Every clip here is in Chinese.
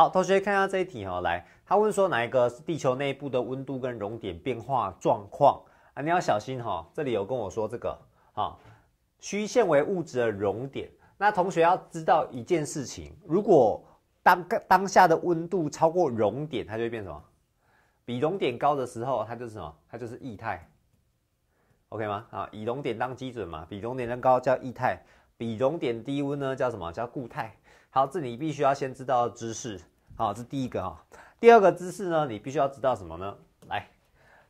好，同学看一下这一题哈，来，他问说哪一个是地球内部的温度跟熔点变化状况啊？你要小心哈，这里有跟我说这个，好，虚线为物质的熔点。那同学要知道一件事情，如果当当下的温度超过熔点，它就会变什么？比熔点高的时候，它就是什么？它就是液态，OK 吗？啊，以熔点当基准嘛，比熔点高叫液态，比熔点低温呢叫什么叫固态？好，这你必须要先知道知识。好，这第一个哈。第二个知识呢，你必须要知道什么呢？来，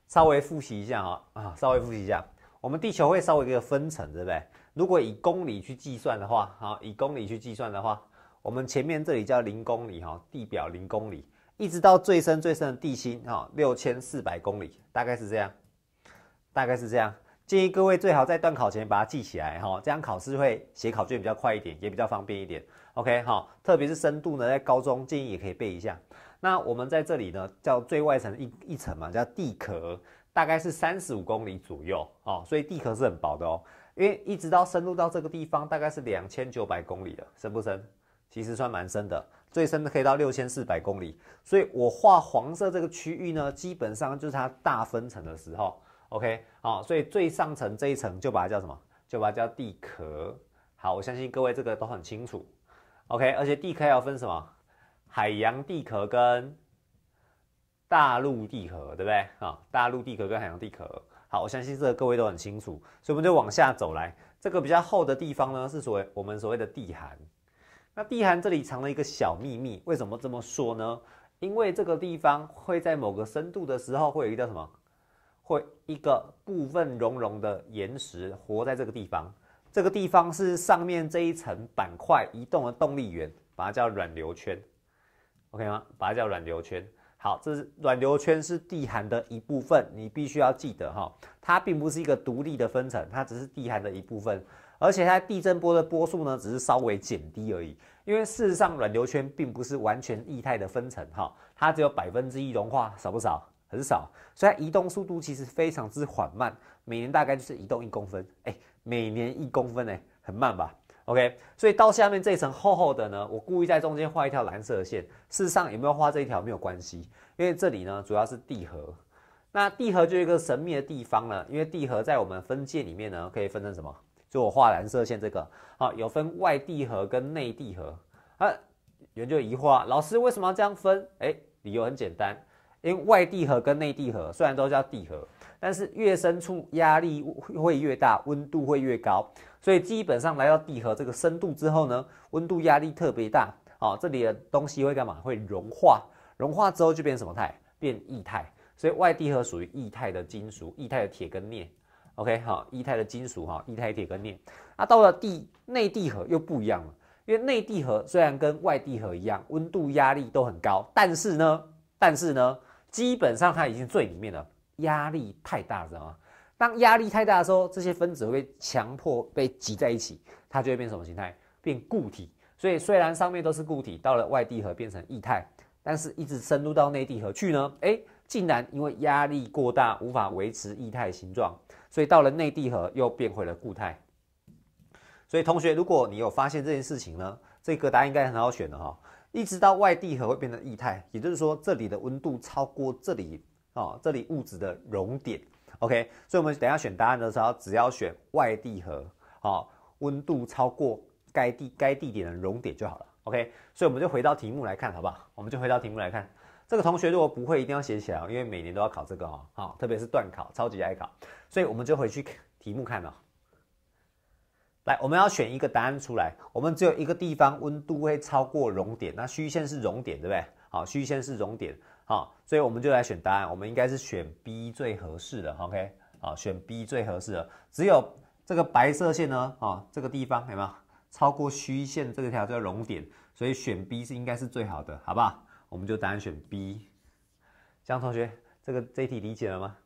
稍微复习一下哈啊，稍微复习一下。我们地球会稍微一个分层，对不对？如果以公里去计算的话，好，以公里去计算的话，我们前面这里叫零公里哈，地表零公里，一直到最深最深的地心哈，六千四百公里，大概是这样，大概是这样。建议各位最好在断考前把它记起来哈，这样考试会写考卷比较快一点，也比较方便一点。OK 哈，特别是深度呢，在高中建议也可以背一下。那我们在这里呢，叫最外层一一层嘛，叫地壳，大概是三十五公里左右哦，所以地壳是很薄的哦。因为一直到深入到这个地方，大概是两千九百公里了，深不深？其实算蛮深的，最深的可以到六千四百公里。所以我画黄色这个区域呢，基本上就是它大分层的时候。OK，好，所以最上层这一层就把它叫什么？就把它叫地壳。好，我相信各位这个都很清楚。OK，而且地壳要分什么？海洋地壳跟大陆地壳，对不对？啊，大陆地壳跟海洋地壳。好，我相信这个各位都很清楚。所以我们就往下走来，这个比较厚的地方呢，是所谓我们所谓的地寒。那地寒这里藏了一个小秘密，为什么这么说呢？因为这个地方会在某个深度的时候，会有一个叫什么？会一个部分熔融的岩石活在这个地方，这个地方是上面这一层板块移动的动力源，把它叫软流圈，OK 吗？把它叫软流圈。好，这是软流圈是地函的一部分，你必须要记得哈，它并不是一个独立的分层，它只是地函的一部分，而且它地震波的波速呢，只是稍微减低而已，因为事实上软流圈并不是完全液态的分层哈，它只有百分之一融化，少不少。很少，所以它移动速度其实非常之缓慢，每年大概就是移动一公分。哎，每年一公分呢，很慢吧？OK，所以到下面这一层厚厚的呢，我故意在中间画一条蓝色的线。事实上有没有画这一条没有关系，因为这里呢主要是地核。那地核就一个神秘的地方了，因为地核在我们分界里面呢可以分成什么？就我画蓝色线这个，好，有分外地核跟内地核。啊，有人就疑惑，老师为什么要这样分？哎，理由很简单。因为外地核跟内地核虽然都叫地核，但是越深处压力会越大，温度会越高，所以基本上来到地核这个深度之后呢，温度压力特别大，好，这里的东西会干嘛？会融化，融化之后就变什么态？变液态。所以外地核属于液态的金属，液态的铁跟镍。OK，好，液态的金属哈，液态铁跟镍。那到了地内地核又不一样了，因为内地核虽然跟外地核一样，温度压力都很高，但是呢，但是呢。基本上它已经最里面了，压力太大知道吗？当压力太大的时候，这些分子会被强迫被挤在一起，它就会变什么形态？变固体。所以虽然上面都是固体，到了外地核变成液态，但是一直深入到内地核去呢，哎，竟然因为压力过大无法维持液态形状，所以到了内地核又变回了固态。所以同学，如果你有发现这件事情呢，这个答案应该很好选的哈。一直到外地核会变成液态，也就是说这里的温度超过这里哦，这里物质的熔点。OK，所以我们等下选答案的时候，只要选外地核，哦，温度超过该地该地点的熔点就好了。OK，所以我们就回到题目来看，好不好？我们就回到题目来看，这个同学如果不会，一定要写起来哦，因为每年都要考这个哦，好，特别是断考，超级爱考，所以我们就回去题目看了。来，我们要选一个答案出来。我们只有一个地方温度会超过熔点，那虚线是熔点，对不对？好，虚线是熔点。好，所以我们就来选答案。我们应该是选 B 最合适的。OK，好，选 B 最合适的。只有这个白色线呢，啊，这个地方有没有超过虚线？这个条叫熔点，所以选 B 是应该是最好的，好不好？我们就答案选 B。江同学，这个这一题理解了吗？